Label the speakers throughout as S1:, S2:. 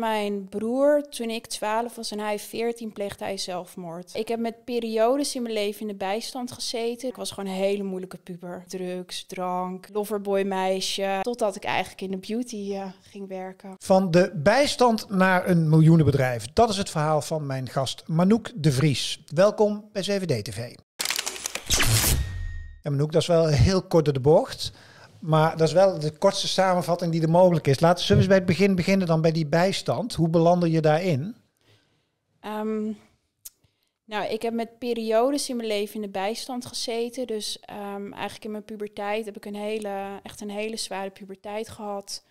S1: mijn broer, toen ik 12 was en hij 14, pleegde hij zelfmoord. Ik heb met periodes in mijn leven in de bijstand gezeten. Ik was gewoon een hele moeilijke puber. Drugs, drank, loverboy meisje. Totdat ik eigenlijk in de beauty eh, ging werken.
S2: Van de bijstand naar een miljoenenbedrijf. Dat is het verhaal van mijn gast Manouk de Vries. Welkom bij CVD TV. Ja, Manouk, dat is wel heel kort door de bocht. Maar dat is wel de kortste samenvatting die er mogelijk is. Laten we eens bij het begin beginnen dan bij die bijstand. Hoe belandde je daarin?
S1: Ehm, nou, ik heb met periodes in mijn leven in de bijstand gezeten. Dus ehm, eigenlijk in mijn puberteit heb ik een hele, echt een hele zware puberteit gehad.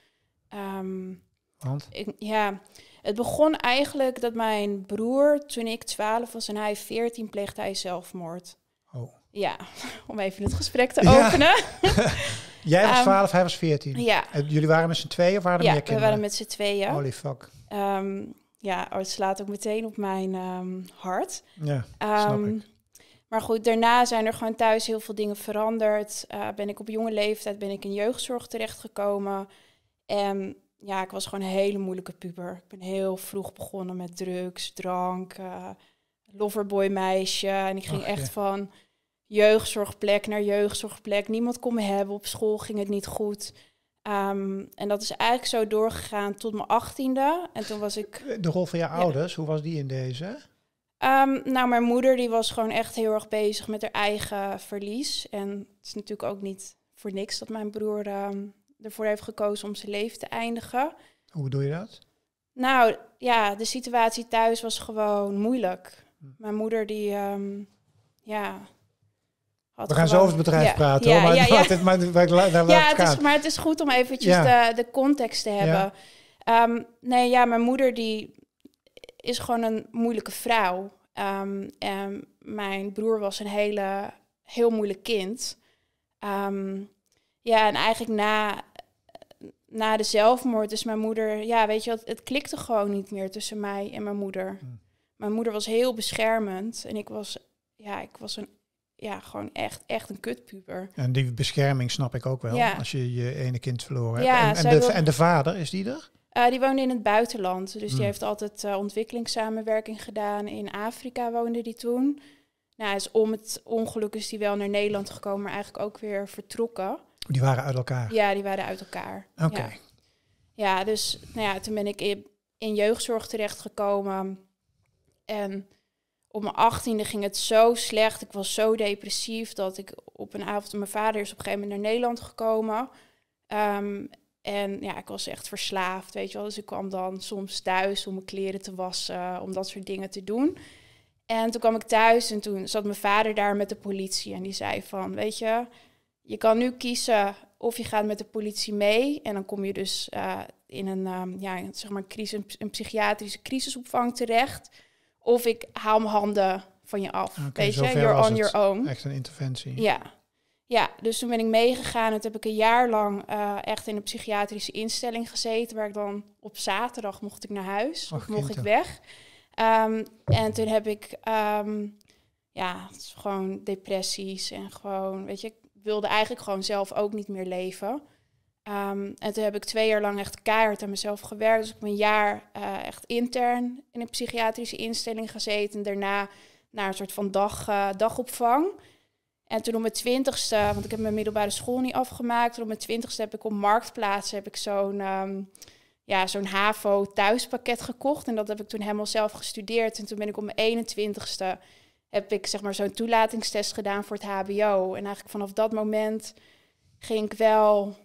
S1: Ehm, Want? Ik, ja, het begon eigenlijk dat mijn broer, toen ik 12 was en hij 14, pleegde hij zelfmoord. Oh. Ja, om even het gesprek te openen. Jij was 12, ehm, hij was 14. Ja.
S2: En jullie waren met z'n tweeën of waren er ja, meer kinderen? we waren met z'n tweeën. Holy fuck.
S1: Ehm, ja, oh, het slaat ook meteen op mijn ehm, hart. Ja, snap ik. Maar goed, daarna zijn er gewoon thuis heel veel dingen veranderd. Eh, ben ik op jonge leeftijd ben ik in jeugdzorg terechtgekomen. En ja, ik was gewoon een hele moeilijke puber. Ik ben heel vroeg begonnen met drugs, drank, eh, loverboy meisje. En ik ging echt van jeugdzorgplek naar jeugdzorgplek. Niemand kon me hebben. Op school ging het niet goed. Ehm, en dat is eigenlijk zo doorgegaan tot mijn achttiende. En toen was ik... Eh, de rol van je ouders,
S2: hoe was die in deze?
S1: Ehm, nou, mijn moeder die was gewoon echt heel erg bezig met haar eigen verlies. En het is natuurlijk ook niet voor niks dat mijn broer ehm, ervoor heeft gekozen om zijn leven te eindigen.
S2: Hoe doe je dat?
S1: Nou, ja, de situatie thuis was gewoon moeilijk. Hm. Mijn moeder die... ja, we gaan gewoon... zo over het bedrijf praten. Ja, hoor, maar, ja, Het, maar, ja het is, maar het is goed om eventjes de, de, context te hebben. Ehm, nee, ja, mijn moeder die is gewoon een moeilijke vrouw. Ehm, en mijn broer was een hele, heel moeilijk kind. Ehm, ja, en eigenlijk na, na de zelfmoord is mijn moeder... Ja, weet je wat, het klikte gewoon niet meer tussen mij en mijn moeder. Hmm. Mijn moeder was heel beschermend en ik was, ja, ik was een ja, gewoon echt, echt een kutpuber.
S2: En die bescherming snap ik ook wel, ja. als je je ene kind verloren ja, hebt. En, en de, en de vader, is die er?
S1: Eh, die woonde in het buitenland, dus die hmm. heeft altijd eh, ontwikkelingssamenwerking gedaan. In Afrika woonde die toen. Nou, is om het ongeluk is die wel naar Nederland gekomen, maar eigenlijk ook weer vertrokken. Die waren uit elkaar? Ja, die waren uit elkaar. Oké. Ja. dus nou ja, toen ben ik in, in jeugdzorg terechtgekomen. En op mijn achttiende ging het zo slecht. Ik was zo depressief dat ik op een avond... Mijn vader is op een gegeven moment naar Nederland gekomen. Ehm, en ja, ik was echt verslaafd, weet je wel. Dus ik kwam dan soms thuis om mijn kleren te wassen, om dat soort dingen te doen. En toen kwam ik thuis en toen zat mijn vader daar met de politie. En die zei van, weet je, je kan nu kiezen of je gaat met de politie mee. En dan kom je dus eh, in een, ehm, ja, zeg maar, crisis, een psychiatrische crisisopvang terecht... Of ik haal mijn handen van je af. Ah, weet je, you're on your own. Echt een interventie. Ja. Ja, dus toen ben ik meegegaan. Het heb ik een jaar lang eh, echt in een psychiatrische instelling gezeten. Waar ik dan op zaterdag mocht ik naar huis. of mocht ik weg. Ehm, en toen heb ik, ehm, ja, het is gewoon depressies en gewoon, weet je, ik wilde eigenlijk gewoon zelf ook niet meer leven. Ehm, en toen heb ik twee jaar lang echt keihard aan mezelf gewerkt. Dus ik heb een jaar eh, echt intern in een psychiatrische instelling gezeten. En daarna naar een soort van dag, eh, dagopvang. En toen om mijn twintigste, want ik heb mijn middelbare school niet afgemaakt. Toen op mijn twintigste heb ik op Marktplaats heb ik zo'n um, ja, zo'n HAVO thuispakket gekocht. En dat heb ik toen helemaal zelf gestudeerd. En toen ben ik op mijn 21ste heb ik zeg maar zo'n toelatingstest gedaan voor het HBO. En eigenlijk vanaf dat moment ging ik wel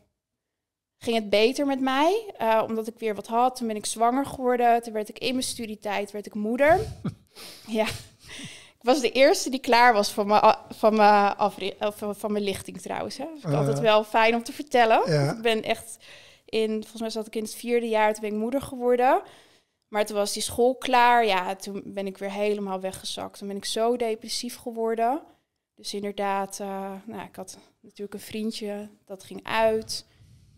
S1: ging het beter met mij, uh, omdat ik weer wat had. Toen ben ik zwanger geworden, toen werd ik in mijn studietijd werd ik moeder. ja, ik was de eerste die klaar was van mijn, van mijn, eh, van, van mijn lichting trouwens. ik uh, altijd eh. wel fijn om te vertellen. Ik ben echt in, volgens mij zat ik in het vierde jaar, toen ben ik moeder geworden. Maar toen was die school klaar, ja, toen ben ik weer helemaal weggezakt. Toen ben ik zo depressief geworden. Dus inderdaad, nou, ik had natuurlijk een vriendje, dat ging uit.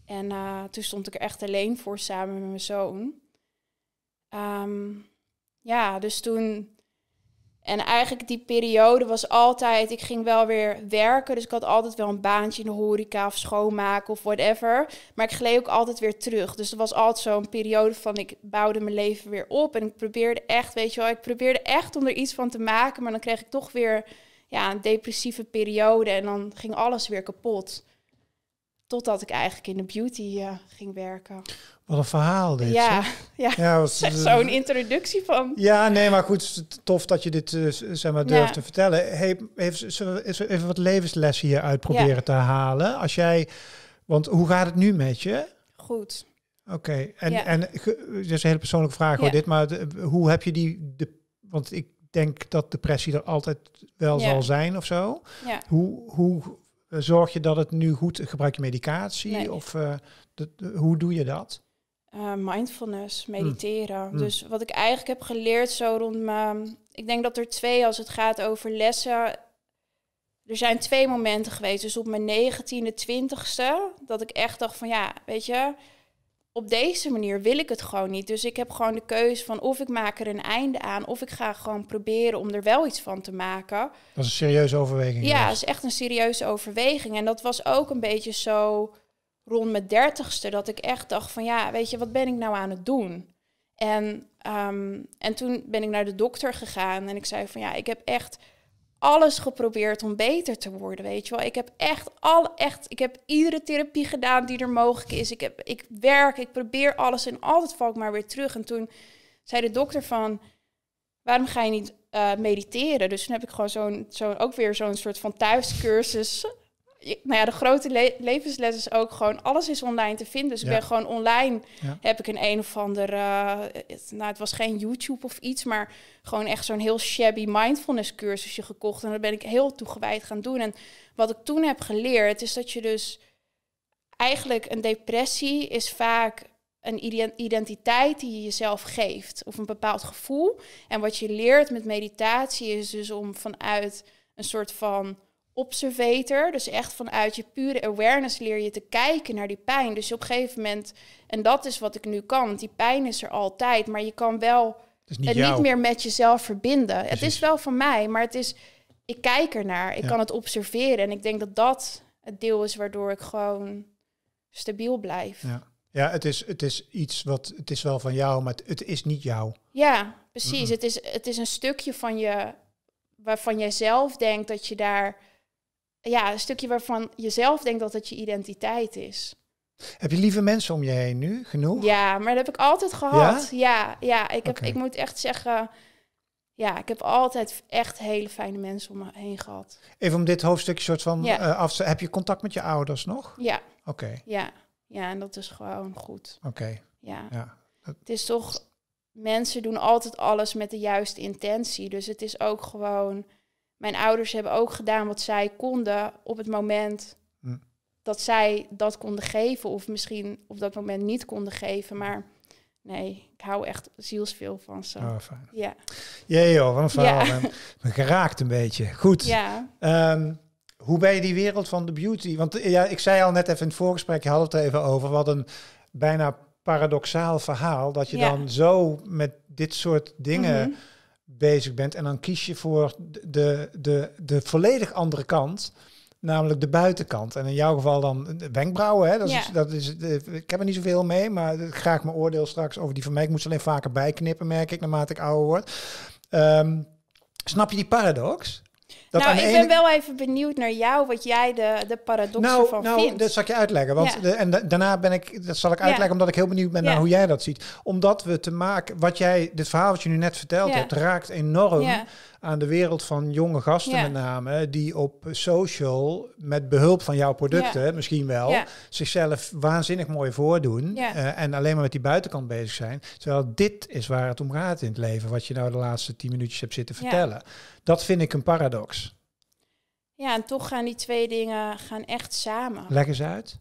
S1: En eh, toen stond ik er echt alleen voor samen met mijn zoon. Ehm, ja, dus toen. En eigenlijk die periode was altijd. Ik ging wel weer werken. Dus ik had altijd wel een baantje in de horeca of schoonmaken of whatever. Maar ik gleed ook altijd weer terug. Dus er was altijd zo'n periode van ik bouwde mijn leven weer op. En ik probeerde echt, weet je wel, ik probeerde echt om er iets van te maken. Maar dan kreeg ik toch weer ja, een depressieve periode. En dan ging alles weer kapot. Totdat ik eigenlijk in de beauty eh, ging werken.
S2: Wat een verhaal dit. Ja, zeg. ja. ja zo'n
S1: introductie van.
S2: Ja, nee, maar goed, tof dat je dit uh, zeg maar, durft te vertellen. Hey, even, even wat levenslessen hier uitproberen proberen te halen? Als jij, want hoe gaat het nu met je? Goed. Oké, en, ja. en dat is een hele persoonlijke vraag hoor, dit, maar hoe heb je die, de, want ik denk dat depressie er altijd wel zal zijn of zo. Hoe, hoe eh, zorg je dat het nu goed, gebruik je medicatie of eh, de, hoe doe je dat?
S1: Eh, mindfulness, hm. mediteren. Hm. Dus wat ik eigenlijk heb geleerd zo rond me. Ik denk dat er twee, als het gaat over lessen... Er zijn twee momenten geweest. Dus op mijn 19, 20 twintigste, dat ik echt dacht van ja, weet je op deze manier wil ik het gewoon niet. Dus ik heb gewoon de keuze van of ik maak er een einde aan, of ik ga gewoon proberen om er wel iets van te maken.
S2: Dat is een serieuze overweging. Ja, is
S1: echt een serieuze overweging. En dat was ook een beetje zo rond mijn dertigste, dat ik echt dacht van ja, weet je, wat ben ik nou aan het doen? En, ehm, en toen ben ik naar de dokter gegaan en ik zei van ja, ik heb echt alles geprobeerd om beter te worden, weet je wel. Ik heb echt al echt, ik heb iedere therapie gedaan die er mogelijk is. Ik heb, ik werk, ik probeer alles en altijd val ik maar weer terug. En toen zei de dokter van, waarom ga je niet eh, mediteren? Dus toen heb ik gewoon zo'n, zo'n ook weer zo'n soort van thuiscursus nou ja, de grote le levensles is ook gewoon alles is online te vinden. Dus ik ben gewoon online heb ik een een of ander. Eh, nou, het was geen YouTube of iets, maar gewoon echt zo'n heel shabby mindfulness cursusje gekocht. En daar ben ik heel toegewijd gaan doen. En wat ik toen heb geleerd, is dat je dus eigenlijk een depressie is vaak een identiteit die je jezelf geeft of een bepaald gevoel. En wat je leert met meditatie is dus om vanuit een soort van observator. Dus echt vanuit je pure awareness leer je te kijken naar die pijn. Dus op een gegeven moment, en dat is wat ik nu kan, want die pijn is er altijd, maar je kan wel het niet, meer met jezelf verbinden. Het is wel van mij, maar het is, ik kijk ernaar, ik kan het observeren. En ik denk dat dat het deel is waardoor ik gewoon stabiel blijf.
S2: Ja. Ja, het is, het is iets wat, het is wel van jou, maar het, is niet jou.
S1: Ja, precies. Het, is, het is een stukje van je, waarvan jij zelf denkt dat je daar ja, een stukje waarvan je zelf denkt dat het je identiteit
S2: is. Heb je lieve mensen om je heen nu genoeg?
S1: Ja, maar dat heb ik altijd gehad. Ja, ja, ik, heb, ik moet echt zeggen. Ja, ik heb altijd echt hele fijne mensen om me heen gehad.
S2: Even om dit hoofdstukje soort van ja. Eh, af te... Heb je contact met je ouders nog? Ja. Oké.
S1: Ja. ja, en dat is gewoon goed. Oké. Ja. ja. Het is toch... Mensen doen altijd alles met de juiste intentie. Dus het is ook gewoon mijn ouders hebben ook gedaan wat zij konden op het moment hm. dat zij dat konden geven. Of misschien op dat moment niet konden geven. Maar nee, ik hou echt zielsveel van ze. Oh, ja.
S2: Jee joh, wat een verhaal. geraakt een beetje. Goed. Ja. Ehm, hoe ben je die wereld van de beauty? Want eh, ja, ik zei al net even in het voorgesprek, je had het er even over. Wat een bijna paradoxaal verhaal. Dat je dan zo met dit soort dingen... Mhm bezig bent. En dan kies je voor de, de, de volledig andere kant. Namelijk de buitenkant. En in jouw geval dan de wenkbrauwen. Hè? Dat is, dus- dat is, eh, ik heb er niet zoveel mee, maar graag mijn oordeel straks over die van mij. Ik moet ze alleen vaker bijknippen, merk ik, naarmate ik ouder word. Ehm, snap je die paradox? nou, ik ben wel
S1: even benieuwd naar jou, wat jij de, de paradox nou, nou, vindt. Nou, dat
S2: zal ik je uitleggen. Want en daarna ben ik, dat zal ik uitleggen, omdat ik heel benieuwd ben naar hoe jij dat ziet. Omdat we te maken, wat jij, dit verhaal wat je nu net verteld hebt, raakt enorm aan de wereld van jonge gasten met name, die op social met behulp van jouw producten misschien wel zichzelf waanzinnig mooi voordoen eh, en alleen maar met die buitenkant bezig zijn. Terwijl dit is waar het om gaat in het leven, wat je nou de laatste tien minuutjes hebt zitten vertellen. Dat vind ik een paradox.
S1: Ja, en toch gaan die twee dingen gaan echt samen. Leg eens uit.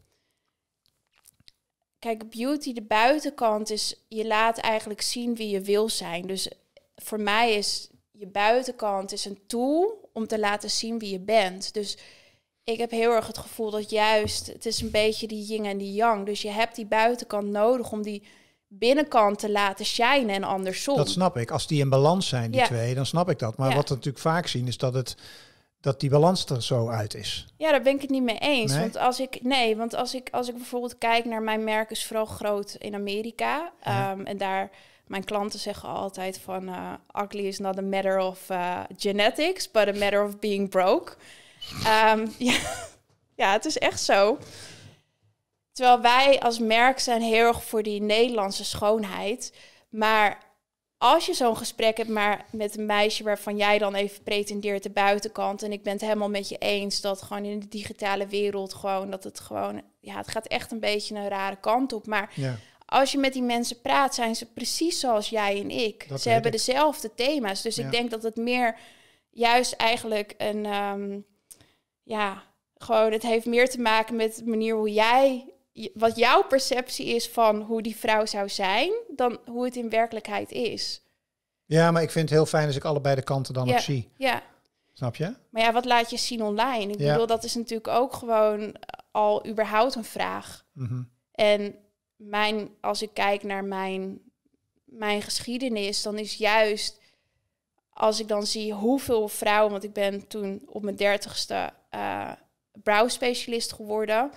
S1: Kijk, beauty, de buitenkant is, je laat eigenlijk zien wie je wil zijn. Dus voor mij is je buitenkant is een tool om te laten zien wie je bent. Dus ik heb heel erg het gevoel dat juist, het is een beetje die yin en die yang. Dus je hebt die buitenkant nodig om die binnenkant te laten shinen en andersom. Dat snap
S2: ik. Als die in balans zijn, die twee, dan snap ik dat. Maar wat we natuurlijk vaak zien is dat het dat die balans er zo uit is.
S1: Ja, daar ben ik het niet mee eens. Want als ik nee, want als ik als ik bijvoorbeeld kijk naar mijn merk is vooral groot in Amerika ehm, en daar mijn klanten zeggen altijd van uh, ugly is not a matter of eh, genetics, but a matter of being broke. Ehm, ja, ja, het is echt zo. Terwijl wij als merk zijn heel erg voor die Nederlandse schoonheid. Maar als je zo'n gesprek hebt maar met een meisje waarvan jij dan even pretendeert de buitenkant. En ik ben het helemaal met je eens dat gewoon in de digitale wereld gewoon dat het gewoon. Ja, het gaat echt een beetje een rare kant op. Maar ja als je met die mensen praat, zijn ze precies zoals jij en ik. ze hebben dezelfde thema's. Dus ik denk dat het meer juist eigenlijk een. Ehm, ja, gewoon, het heeft meer te maken met de manier hoe jij. Wat jouw perceptie is van hoe die vrouw zou zijn, dan hoe het in werkelijkheid is.
S2: Ja, maar ik vind het heel fijn als ik allebei de kanten dan ook zie. Ja. Snap je?
S1: Maar ja, wat laat je zien online? Ik ja. bedoel, dat is natuurlijk ook gewoon al überhaupt een vraag. Mhm. En mijn, als ik kijk naar mijn, mijn geschiedenis, dan is juist als ik dan zie hoeveel vrouwen, want ik ben toen op mijn dertigste uh, brouwspecialist geworden.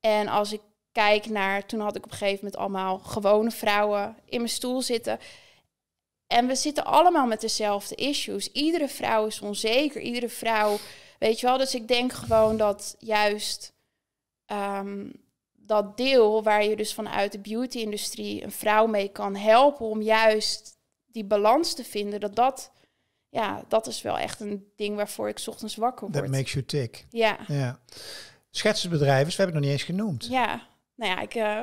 S1: En als ik kijk naar, toen had ik op gegeven moment allemaal gewone vrouwen in mijn stoel zitten. En we zitten allemaal met dezelfde issues. Iedere vrouw is onzeker, iedere vrouw, weet je wel. Dus ik denk gewoon dat juist ehm, dat deel waar je dus vanuit de beauty-industrie een vrouw mee kan helpen om juist die balans te vinden, dat dat, ja, dat is wel echt een ding waarvoor ik ochtends wakker word. That makes you tick. Ja.
S2: ja. Schetsenbedrijven, we hebben het nog niet eens genoemd.
S1: Ja, nou ja, ik, eh,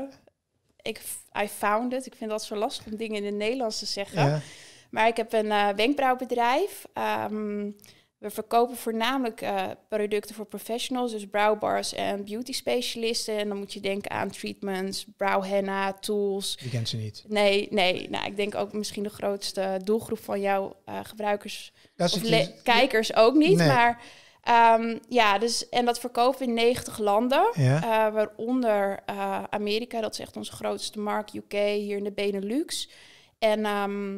S1: ik I found it. Ik vind dat zo lastig om dingen in het Nederlands te zeggen. Ja. Maar ik heb een eh, wenkbrauwbedrijf. Ehm, we verkopen voornamelijk eh, producten voor professionals, dus browbars en beauty specialisten. En dan moet je denken aan treatments, Brow henna, tools.
S2: Die kent ze niet.
S1: Nee, nee. Nou, ik denk ook misschien de grootste doelgroep van jouw uh, gebruikers dat of kijkers ook niet. Maar ehm, ja, dus, en dat verkopen in 90 landen, eh, waaronder Amerika, dat is echt onze grootste markt, UK, hier in de Benelux. En ehm,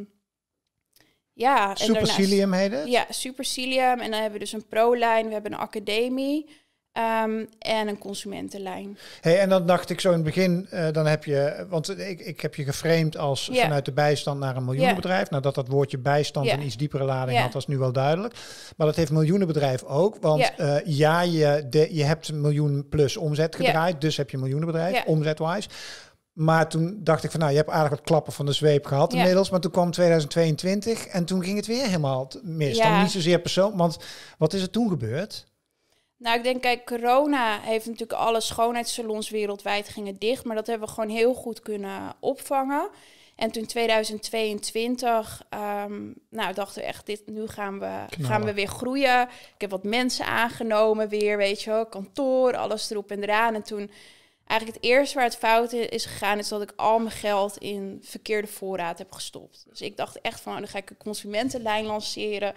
S1: ja, Supercilium heet het? Ja, Supercilium. En dan hebben we dus een pro-lijn, we hebben een academie ehm, en een consumentenlijn.
S2: Hey, en dan dacht ik zo in het begin, eh, dan heb je, want ik, ik heb je geframed als vanuit de bijstand naar een miljoenenbedrijf. Nou, dat woordje bijstand yeah. een iets diepere lading had, was nu wel duidelijk. Maar dat heeft miljoenenbedrijf ook, want ja, eh, je, de, je hebt een miljoen plus omzet gedraaid, dus heb je miljoenenbedrijf miljoenenbedrijf, omzetwijs. Maar toen dacht ik van, nou, je hebt aardig wat klappen van de zweep gehad inmiddels. Maar toen kwam 2022 en toen ging het weer helemaal mis. Ja. Dan niet zozeer persoon, want wat is er toen gebeurd?
S1: Nou, ik denk, kijk, corona heeft natuurlijk alle schoonheidssalons wereldwijd gingen dicht. Maar dat hebben we gewoon heel goed kunnen opvangen. En toen 2022, ehm, nou, dachten we echt, dit, nu gaan we, gaan we weer groeien. Ik heb wat mensen aangenomen weer, weet je wel, kantoor, alles erop en eraan. En toen Eigenlijk het eerste waar het fout is gegaan, is dat ik al mijn geld in verkeerde voorraad heb gestopt. Dus ik dacht echt van, nou, dan ga ik een consumentenlijn lanceren.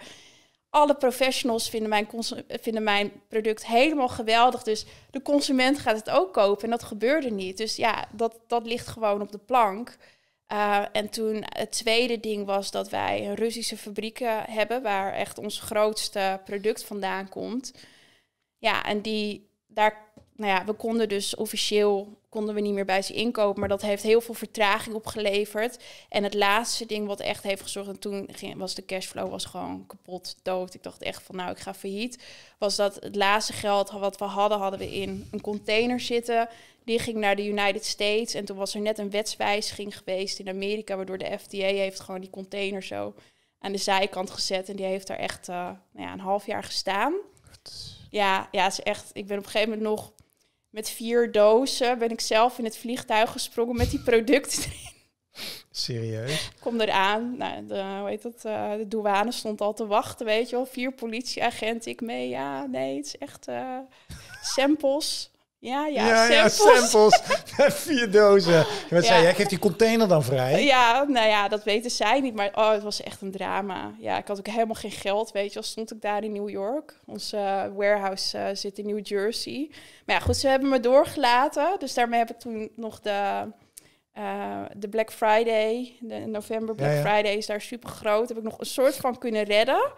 S1: Alle professionals vinden mijn, vinden mijn product helemaal geweldig. Dus de consument gaat het ook kopen. En dat gebeurde niet. Dus ja, dat, dat ligt gewoon op de plank. Eh, en toen het tweede ding was dat wij Russische fabrieken eh, hebben, waar echt ons grootste product vandaan komt. Ja, en die, daar nou ja, we konden dus officieel konden we niet meer bij ze inkopen. Maar dat heeft heel veel vertraging opgeleverd. En het laatste ding wat echt heeft gezorgd... en toen was de cashflow was gewoon kapot, dood. Ik dacht echt van, nou, ik ga failliet. Was dat het laatste geld wat we hadden, hadden we in een container zitten. Die ging naar de United States. En toen was er net een wetswijziging geweest in Amerika... waardoor de FDA heeft gewoon die container zo aan de zijkant gezet. En die heeft daar echt eh, nou ja, een half jaar gestaan. Ja, ja, is echt. Ik ben op een gegeven moment nog met vier dozen ben ik zelf in het vliegtuig gesprongen met die producten erin.
S2: Serieus?
S1: Kom eraan. Nou, de, dat? Eh, de douane stond al te wachten, weet je wel. Vier politieagenten, ik mee. Ja, nee, het is echt eh, samples. Ja, ja, ja, samples. Ja,
S2: samples. vier dozen. zei jij? Geeft die container dan vrij?
S1: Ja, nou ja, dat weten zij niet. Maar oh, het was echt een drama. Ja, ik had ook helemaal geen geld, weet je als Stond ik daar in New York. Onze eh, warehouse eh, zit in New Jersey. Maar ja, goed, ze hebben me doorgelaten. Dus daarmee heb ik toen nog de... Eh, de Black Friday, de november Black Friday is daar super groot. Heb ik nog een soort van kunnen redden.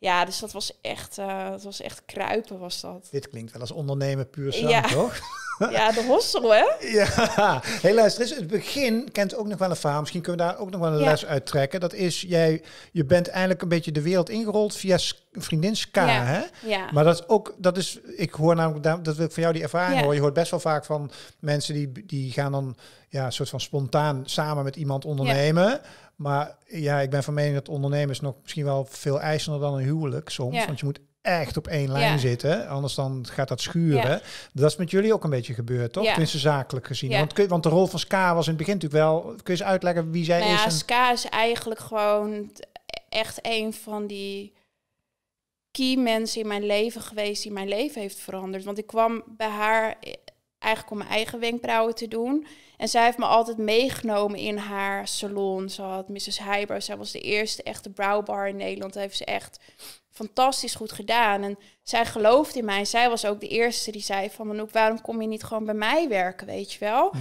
S1: Ja, dus dat was echt, eh, dat was echt kruipen was dat.
S2: Dit klinkt wel als ondernemen puur zo, ja. toch? ja, de hostel, hè? Ja. Hey, luister dus het begin kent ook nog wel een verhaal. Misschien kunnen we daar ook nog wel een les uit trekken. Dat is, jij, je bent eigenlijk een beetje de wereld ingerold via vriendin Ska, ja. hè? Maar dat is ook, dat is, ik hoor namelijk, dat wil ik van jou die ervaring hoor. Je hoort best wel vaak van mensen die, die gaan dan ja, soort van spontaan samen met iemand ondernemen. Maar ja, ik ben van mening dat ondernemers nog misschien wel veel eisender dan een huwelijk soms. Want je moet echt op één lijn zitten. Anders dan gaat dat schuren. Dat is met jullie ook een beetje gebeurd, toch? Ja. Tenminste zakelijk gezien. Want, want de rol van Ska was in het begin natuurlijk wel... Kun je eens uitleggen wie zij nou is? Ja,
S1: Ska is eigenlijk gewoon echt een van die key mensen in mijn leven geweest... die mijn leven heeft veranderd. Want ik kwam bij haar eigenlijk om mijn eigen wenkbrauwen te doen... En zij heeft me altijd meegenomen in haar salon. Ze had Mrs. Heiber, zij was de eerste echte browbar in Nederland. Dat heeft ze echt fantastisch goed gedaan. En zij geloofde in mij. Zij was ook de eerste die zei van... ook waarom kom je niet gewoon bij mij werken, weet je wel? Mhm.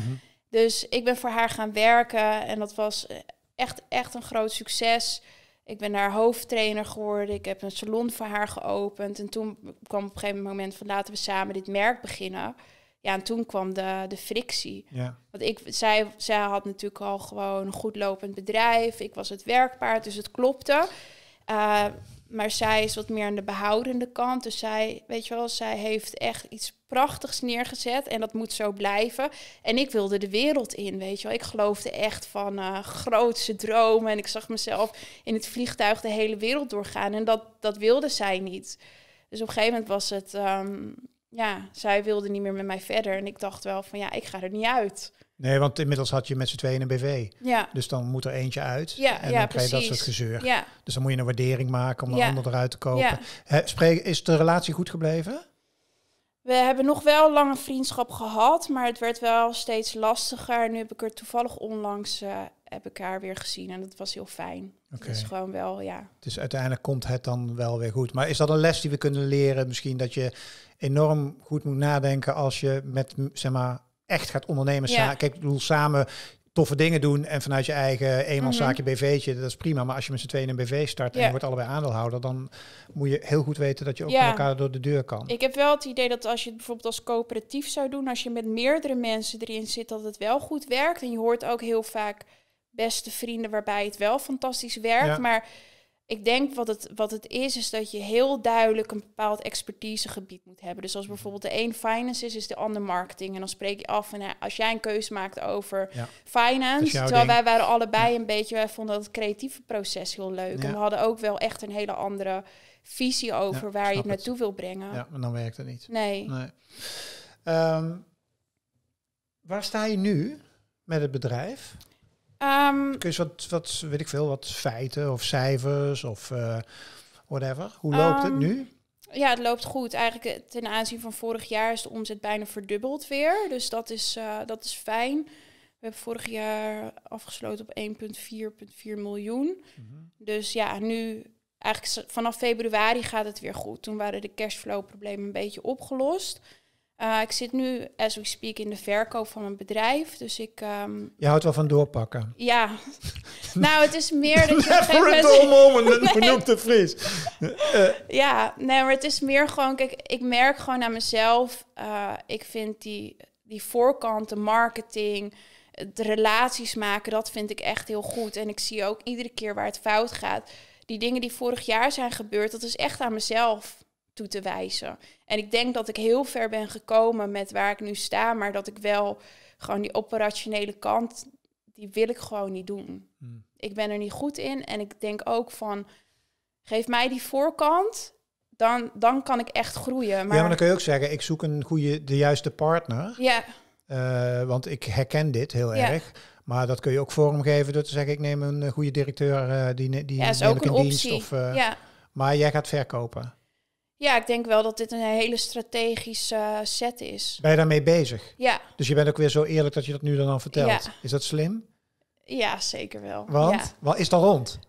S1: Dus ik ben voor haar gaan werken en dat was eh, echt, echt een groot succes. Ik ben haar hoofdtrainer geworden. Ik heb een salon voor haar geopend. En toen kwam op een gegeven moment van laten we samen dit merk beginnen ja, en toen kwam de, de frictie. Ja. Want ik, zij, zij had natuurlijk al gewoon een goed lopend bedrijf. Ik was het werkpaard, dus het klopte. Eh, maar zij is wat meer aan de behoudende kant. Dus zij, weet je wel, zij heeft echt iets prachtigs neergezet. En dat moet zo blijven. En ik wilde de wereld in, weet je wel. Ik geloofde echt van uh, grootse dromen. En ik zag mezelf in het vliegtuig de hele wereld doorgaan. En dat, dat wilde zij niet. Dus op een gegeven moment was het... Ehm, ja, zij wilde niet meer met mij verder. En ik dacht wel van ja, ik ga er niet uit.
S2: Nee, want inmiddels had je met z'n tweeën een BV. Ja. Dus dan moet er eentje uit. Ja, en ja, dan krijg je precies. dat soort gezeur. Ja. Dus dan moet je een waardering maken om de ander eruit te kopen. He, spreek, is de relatie goed gebleven?
S1: We hebben nog wel lange vriendschap gehad, maar het werd wel steeds lastiger. Nu heb ik er toevallig onlangs uh, heb ik haar weer gezien en dat was heel fijn. Het Dus gewoon wel, ja.
S2: Dus uiteindelijk komt het dan wel weer goed. Maar is dat een les die we kunnen leren? Misschien dat je enorm goed moet nadenken als je met, zeg maar, echt gaat ondernemen. Kijk, ik bedoel, samen toffe dingen doen en vanuit je eigen eenmanszaakje mm -hmm. BV'tje, dat is prima. Maar als je met z'n tweeën een BV start en je wordt allebei aandeelhouder, dan moet je heel goed weten dat je ook met elkaar door de deur kan. Ik
S1: heb wel het idee dat als je het bijvoorbeeld als coöperatief zou doen, als je met meerdere mensen erin zit, dat het wel goed werkt. En je hoort ook heel vaak beste vrienden waarbij het wel fantastisch werkt. Maar ik denk wat het, wat het is, is dat je heel duidelijk een bepaald expertisegebied moet hebben. Dus als bijvoorbeeld de een finance is, is de ander marketing. En dan spreek je af en eh, als jij een keuze maakt over finance. terwijl wij waren allebei een beetje, wij vonden dat het creatieve proces heel leuk. En we hadden ook wel echt een hele andere visie over waar je het naartoe wil brengen. Ja, maar dan werkt het niet. Nee.
S2: nee. Ehm, waar sta je nu met het bedrijf? Ehm, Kun je wat, wat, weet ik veel, wat feiten of cijfers of eh, whatever? Hoe loopt het ehm, nu?
S1: Ja, het loopt goed. Eigenlijk eh, ten aanzien van vorig jaar is de omzet bijna verdubbeld weer. Dus dat is, eh, dat is fijn. We hebben vorig jaar afgesloten op 1,4,4 miljoen. Mhm. Dus ja, nu eigenlijk vanaf februari gaat het weer goed. Toen waren de cashflow problemen een beetje opgelost. Eh, ik zit nu, as we speak, in de verkoop van mijn bedrijf. Dus ik. Ehm,
S2: je houdt wel van doorpakken.
S1: Ja. nou, het is meer. Dat je Never
S2: moment, genoeg de Fris. Eh,
S1: ja, nee, maar het is meer gewoon. Kijk, ik merk gewoon aan mezelf. Eh, ik vind die, die voorkant, de marketing, het relaties maken, dat vind ik echt heel goed. En ik zie ook iedere keer waar het fout gaat. Die dingen die vorig jaar zijn gebeurd, dat is echt aan mezelf toe te wijzen. En ik denk dat ik heel ver ben gekomen met waar ik nu sta, maar dat ik wel gewoon die operationele kant, die wil ik gewoon niet doen. Hmm. Ik ben er niet goed in en ik denk ook van, geef mij die voorkant, dan, dan kan ik echt groeien. Maar... Ja, maar dan kun
S2: je ook zeggen, ik zoek een goede, de juiste partner. Ja. Eh, want ik herken dit heel erg. Maar dat kun je ook vormgeven door te zeggen, ik neem een eh, goede directeur uh, die, die ja, is ook een optie. Dienst, of, ja. Maar jij gaat verkopen.
S1: Ja, ik denk wel dat dit een hele strategische eh, set is.
S2: Ben je daarmee bezig? Ja. Dus je bent ook weer zo eerlijk dat je dat nu dan al vertelt. Ja. Is dat slim?
S1: Ja, zeker wel. Want?
S2: Wat is dat rond?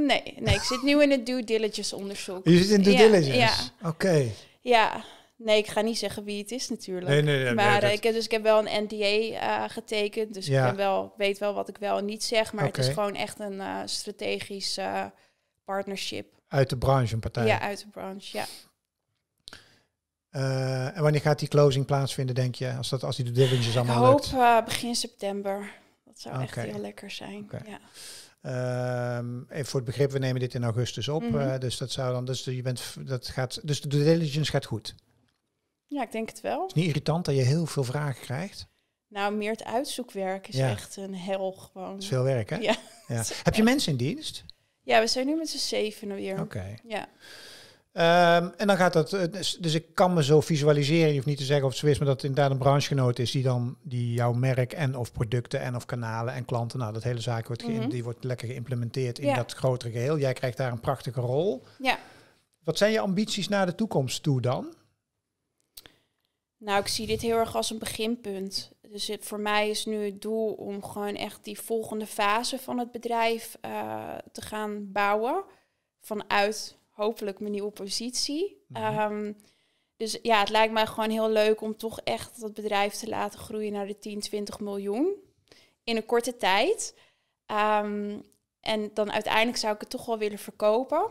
S1: Nee, nee, ik zit nu in het due diligence onderzoek. Je zit in due diligence? Ja. Oké. Ja. Nee, ik ga niet zeggen wie het is natuurlijk. Nee, nee, nee, maar eh, ik, heb, dus ik heb wel een NDA eh, getekend. Dus ik wel, weet wel wat ik wel en niet zeg. Maar het is gewoon echt een uh, strategisch partnership. Uit de branche een partij? Ja, uit de branche, ja.
S2: Eh, en wanneer gaat die closing plaatsvinden, denk je? Als, dat, als die de diligence allemaal Ik
S1: hoop eh, begin september. Dat zou echt heel lekker zijn. Ja.
S2: Ehm, even voor het begrip, we nemen dit in augustus op. Mhm. Eh, dus dat zou dan, dus je bent, dat gaat, dus de diligence gaat goed.
S1: Ja, ik denk het wel. Het is niet
S2: irritant dat je heel veel vragen krijgt.
S1: Nou, meer het uitzoekwerk is echt een hel gewoon. is veel werk, hè? ja.
S2: Heb je mensen in dienst?
S1: Ja, we zijn nu met z'n zeven weer. Oké. Ja.
S2: Ehm, en dan gaat dat, eh, dus, dus ik kan me zo visualiseren, je hoeft niet te zeggen of het zo is, maar dat het inderdaad een branchegenoot is die dan die jouw merk en of producten en of kanalen en klanten, nou dat hele zaak wordt, mm die wordt lekker geïmplementeerd in dat grotere geheel. Jij krijgt daar een prachtige rol. Ja. Wat zijn je ambities naar de toekomst toe dan?
S1: Nou, ik zie dit heel erg als een beginpunt. Dus voor mij is nu het doel om gewoon echt die volgende fase van het bedrijf eh, te gaan bouwen. Vanuit hopelijk mijn nieuwe positie. Mhm. Ehm, dus ja, het lijkt mij gewoon heel leuk om toch echt dat bedrijf te laten groeien naar de 10, 20 miljoen. In een korte tijd. Ehm, en dan uiteindelijk zou ik het toch wel willen verkopen.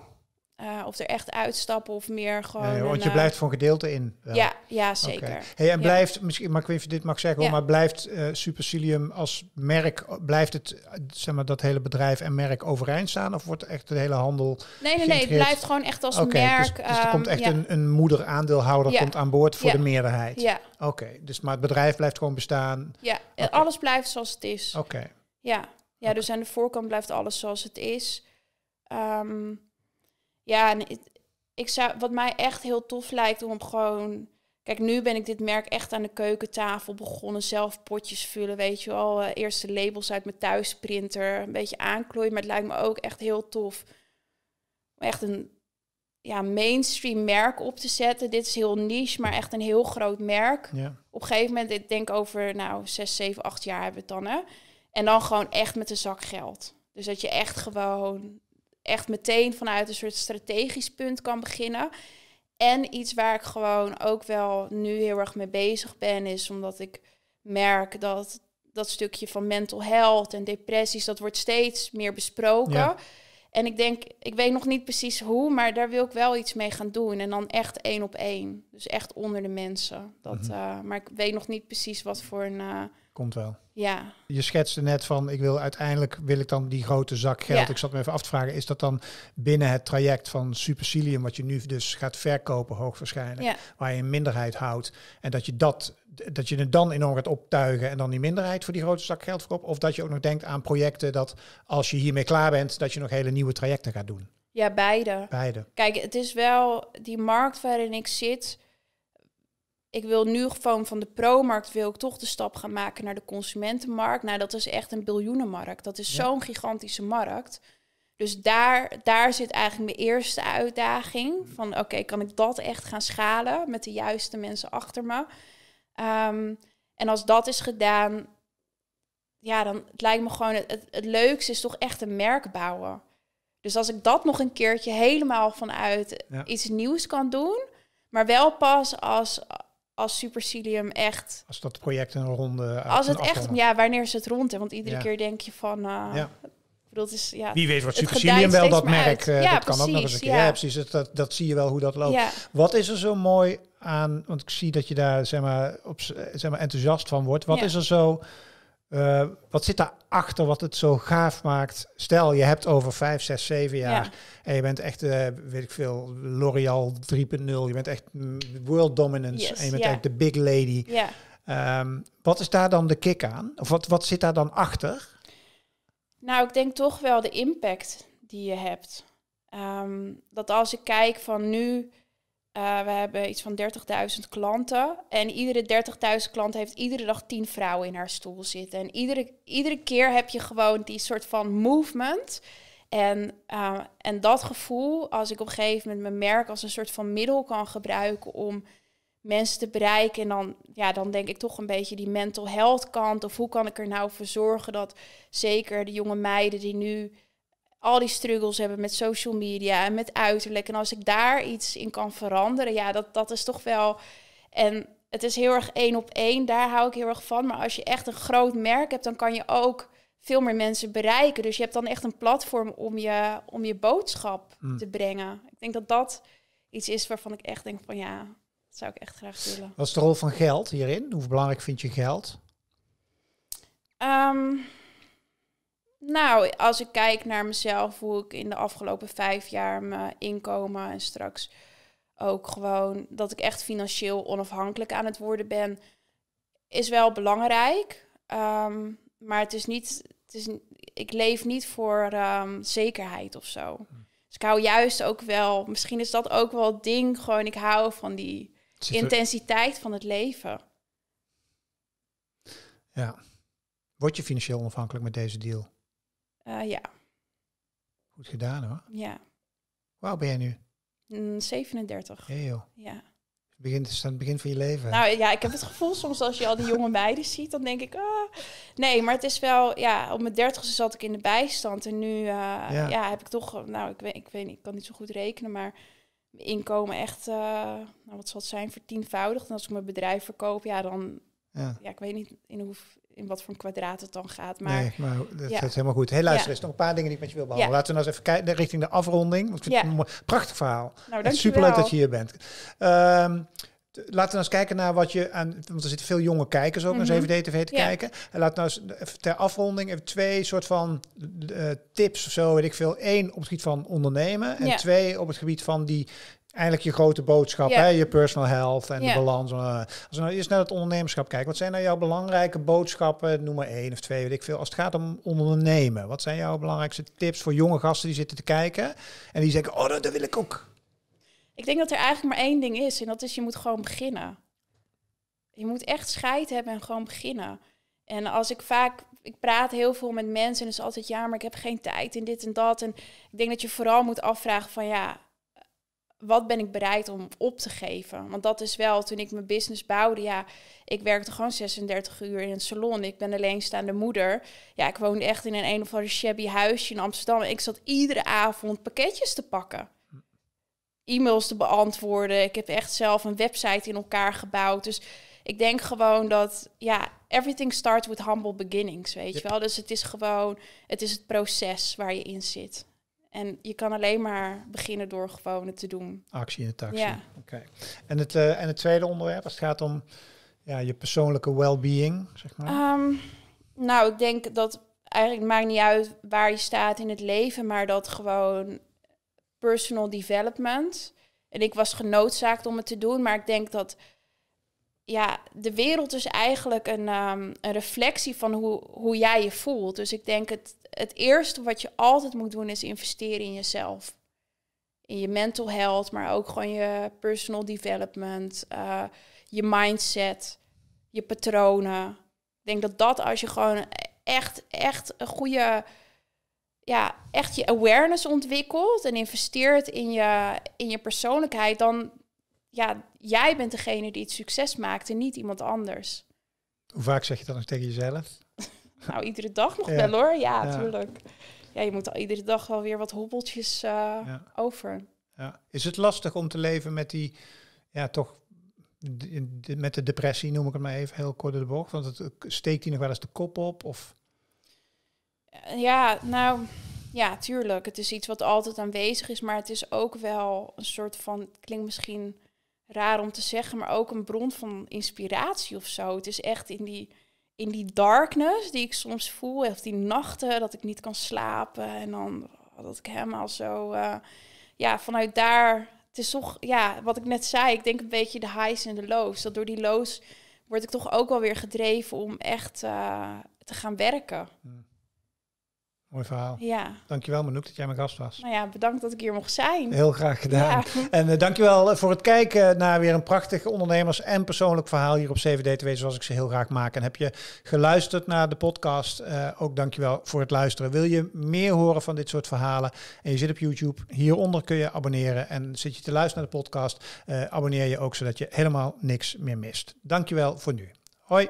S1: Eh, of er echt uitstappen of meer gewoon. want je eh, blijft voor een gedeelte in. Ja, ja, zeker. Okay. Hey, en
S2: blijft, misschien, maar ik weet je dit mag zeggen, maar blijft uh, Supercilium als merk, blijft het, zeg maar, dat hele bedrijf en merk overeind staan? Of wordt echt de hele handel. Nee, nee, nee, het blijft gewoon echt als okay, dus- merk. Dus, dus, er ehm, komt echt een, een moeder-aandeelhouder komt aan boord voor de meerderheid. Ja. Oké, dus maar het bedrijf blijft gewoon bestaan. Ja,
S1: alles blijft zoals het is. Oké. Ja. ja, dus aan de voorkant blijft alles zoals het is. Um, ja, ik zou, wat mij echt heel tof lijkt om gewoon. Kijk, nu ben ik dit merk echt aan de keukentafel begonnen. Zelf potjes vullen, weet je wel. Eh, eerste labels uit mijn thuisprinter. Een beetje aankloeien. Maar het lijkt me ook echt heel tof. Om echt een ja, mainstream merk op te zetten. Dit is heel niche, maar echt een heel groot merk. Ja. Op een gegeven moment, ik denk over nou, zes zeven acht jaar hebben we het dan. Hè? En dan gewoon echt met de zak geld. Dus dat je echt gewoon echt meteen vanuit een soort strategisch punt kan beginnen. En iets waar ik gewoon ook wel nu heel erg mee bezig ben, is omdat ik merk dat dat stukje van mental health en depressies, dat wordt steeds meer besproken. En ik denk, ik weet nog niet precies hoe, maar daar wil ik wel iets mee gaan doen. En dan echt één op één. Dus echt onder de mensen. Dat, mhm. eh, maar ik weet nog niet precies wat voor een. Eh,
S2: Komt wel. Ja. Je schetste net van ik wil uiteindelijk wil ik dan die grote zak geld. Ik zat me even af te vragen, is dat dan binnen het traject van supercilium, wat je nu dus gaat verkopen, hoogwaarschijnlijk, ja. waar je een minderheid houdt. En dat je dat dat je het dan enorm gaat optuigen en dan die minderheid voor die grote zak geld verkoopt. Of dat je ook nog denkt aan projecten dat als je hiermee klaar bent, dat je nog hele nieuwe trajecten gaat doen.
S1: Ja, beide. Beide. Kijk, het is wel die markt waarin ik zit ik wil nu gewoon van de pro-markt wil ik toch de stap gaan maken naar de consumentenmarkt. Nou, dat is echt een biljoenenmarkt. Dat is zo'n gigantische markt. Dus daar, daar zit eigenlijk mijn eerste uitdaging. Mm. Van oké, kan ik dat echt gaan schalen met de juiste mensen achter me? Ehm, en als dat is gedaan, ja, dan het lijkt me gewoon het, het, het leukste is toch echt een merk bouwen. Dus als ik dat nog een keertje helemaal vanuit iets nieuws kan doen, maar wel pas als, als Supercilium echt...
S2: Als dat project een ronde... Als het echt,
S1: ja, wanneer is het rond? Hè? Want iedere keer denk je van... Eh, ja. is, ja, Wie weet wat Supercilium wel dat merk. Eh, ja, dat kan ook nog eens een keer. Ja.
S2: precies, dat, dat, zie je wel hoe dat loopt. Ja. Wat is er zo mooi aan... Want ik zie dat je daar zeg maar, op, zeg maar enthousiast van wordt. Wat is er zo eh, wat zit daarachter wat het zo gaaf maakt? Stel, je hebt over 5, 6, 7 jaar en je bent echt, eh, weet ik veel, L'Oreal 3.0. Je bent echt world dominance en je bent echt de big lady. Ehm, wat is daar dan de kick aan? Of wat, wat zit daar dan achter?
S1: Nou, ik denk toch wel de impact die je hebt. Ehm, dat als ik kijk van nu eh, we hebben iets van 30.000 klanten. En iedere 30.000 klant heeft iedere dag 10 vrouwen in haar stoel zitten. En iedere, iedere keer heb je gewoon die soort van movement. En, eh, en dat gevoel, als ik op een gegeven moment mijn merk als een soort van middel kan gebruiken om mensen te bereiken. En dan, ja, dan denk ik toch een beetje die mental health kant. Of hoe kan ik er nou voor zorgen dat zeker de jonge meiden die nu al die struggles hebben met social media en met uiterlijk. En als ik daar iets in kan veranderen, ja, dat, dat is toch wel. En het is heel erg één op één, daar hou ik heel erg van. Maar als je echt een groot merk hebt, dan kan je ook veel meer mensen bereiken. Dus je hebt dan echt een platform om je, om je boodschap mm. te brengen. Ik denk dat dat iets is waarvan ik echt denk van ja, dat zou ik echt graag willen. Wat is de rol
S2: van geld hierin? Hoe belangrijk vind je geld?
S1: Ehm, nou, als ik kijk naar mezelf, hoe ik in de afgelopen vijf jaar mijn inkomen en straks ook gewoon dat ik echt financieel onafhankelijk aan het worden ben, is wel belangrijk. Ehm, maar het is niet, het is, ik leef niet voor ehm, zekerheid of zo. Hm. Dus ik hou juist ook wel, misschien is dat ook wel het ding, gewoon ik hou van die intensiteit van het leven.
S2: Ja. Word je financieel onafhankelijk met deze deal? Eh, ja. Goed gedaan hoor. Ja. Hoe oud ben jij
S1: nu? 37. Mm, Heel.
S2: Ja. begint het is aan het begin van je leven. Nou
S1: ja, ik heb het gevoel soms als je al die jonge meiden ziet, dan denk ik, ah. Nee, maar het is wel, ja, op mijn dertigste zat ik in de bijstand en nu eh, ja. heb ik toch, nou ik weet, ik weet niet, ik kan niet zo goed rekenen, maar inkomen echt, eh, nou wat zal het zijn, vertienvoudigd. En als ik mijn bedrijf verkoop, ja dan, ja. ja ik weet niet in hoe, in wat voor een kwadraat het dan gaat. Maar, nee, maar dat ja. gaat helemaal goed. heel luister, nog een
S2: paar dingen die ik met je wil behandelen. Laten we nou eens even kijken richting de afronding. Want een prachtig verhaal. Nou, Superleuk dat je hier bent. Ehm, laten we nou eens kijken naar wat je aan. Want er zitten veel jonge kijkers ook mm-hmm. naar 7D-TV mhm. te kijken. En laten nou eens ter afronding even twee soort van eh, tips of zo, weet ik veel. Eén op het gebied van ondernemen. En twee op het gebied van die eigenlijk je grote boodschap, hè? je personal health en de balans. Eh, als we nou eerst naar het ondernemerschap kijken, wat zijn nou jouw belangrijke boodschappen, noem maar één of twee, weet ik veel, als het gaat om ondernemen? Wat zijn jouw belangrijkste tips voor jonge gasten die zitten te kijken en die zeggen, oh, dat, wil ik ook?
S1: Ik denk dat er eigenlijk maar één ding is en dat is je moet gewoon beginnen. Je moet echt scheid hebben en gewoon beginnen. En als ik vaak, ik praat heel veel met mensen en het is altijd ja, maar ik heb geen tijd en dit en dat. En ik denk dat je vooral moet afvragen van ja, wat ben ik bereid om op te geven? Want dat is wel, toen ik mijn business bouwde, ja, ik werkte gewoon 36 uur in het salon. Ik ben alleenstaande moeder. Ja, ik woonde echt in een een of ander shabby huisje in Amsterdam. Ik zat iedere avond pakketjes te pakken. E-mails te beantwoorden. Ik heb echt zelf een website in elkaar gebouwd. Dus ik denk gewoon dat, ja, everything starts with humble beginnings, weet je wel. Dus het is gewoon, het is het proces waar je in zit. En je kan alleen maar beginnen door gewoon het te doen. Actie in de taxi.
S2: Oké. En, het, uh, en het tweede onderwerp, als het gaat om ja, je persoonlijke well-being, zeg maar. Ehm,
S1: nou, ik denk dat eigenlijk maakt niet uit waar je staat in het leven, maar dat gewoon personal development. En ik was genoodzaakt om het te doen, maar ik denk dat ja, de wereld is eigenlijk een, ehm, een reflectie van hoe, hoe jij je voelt. Dus ik denk het, het eerste wat je altijd moet doen is investeren in jezelf. In je mental health, maar ook gewoon je personal development, eh, je mindset, je patronen. Ik denk dat dat als je gewoon echt, echt een goede, ja, echt je awareness ontwikkelt en investeert in je, in je persoonlijkheid, dan, ja, jij bent degene die het succes maakt en niet iemand anders.
S2: Hoe vaak zeg je dat nog tegen jezelf?
S1: nou, iedere dag nog wel hoor. Ja, ja, tuurlijk. Ja, je moet al iedere dag wel weer wat hobbeltjes eh, over.
S2: Ja. Is het lastig om te leven met die, ja, toch met de depressie noem ik het maar even heel kort de bocht? Want het eh, steekt die nog wel eens de kop op? Of?
S1: Eh, ja, nou, ja, tuurlijk. Het is iets wat altijd aanwezig is, maar het is ook wel een soort van, klinkt misschien raar om te zeggen, maar ook een bron van inspiratie of zo. Het is echt in die, in die darkness die ik soms voel, of die nachten dat ik niet kan slapen en dan oh, dat ik helemaal zo, eh, ja, vanuit daar. Het is toch, ja, wat ik net zei, ik denk een beetje de highs en de lows. Dat door die lows word ik toch ook wel weer gedreven om echt eh, te gaan werken. Hmm.
S2: Mooi verhaal. Ja. Dankjewel Manouk dat jij mijn gast was.
S1: Nou ja, bedankt dat ik hier mocht zijn. Heel graag gedaan.
S2: Ja. En uh, dankjewel eh, voor het kijken naar weer een prachtig ondernemers- en persoonlijk verhaal hier op CVD2, zoals ik ze heel graag maak. En heb je geluisterd naar de podcast, uh, ook dankjewel voor het luisteren. Wil je meer horen van dit soort verhalen en je zit op YouTube, hieronder kun je abonneren. En zit je te luisteren naar de podcast, abonneer je ook, zodat je helemaal niks meer mist. Dankjewel voor nu. Hoi.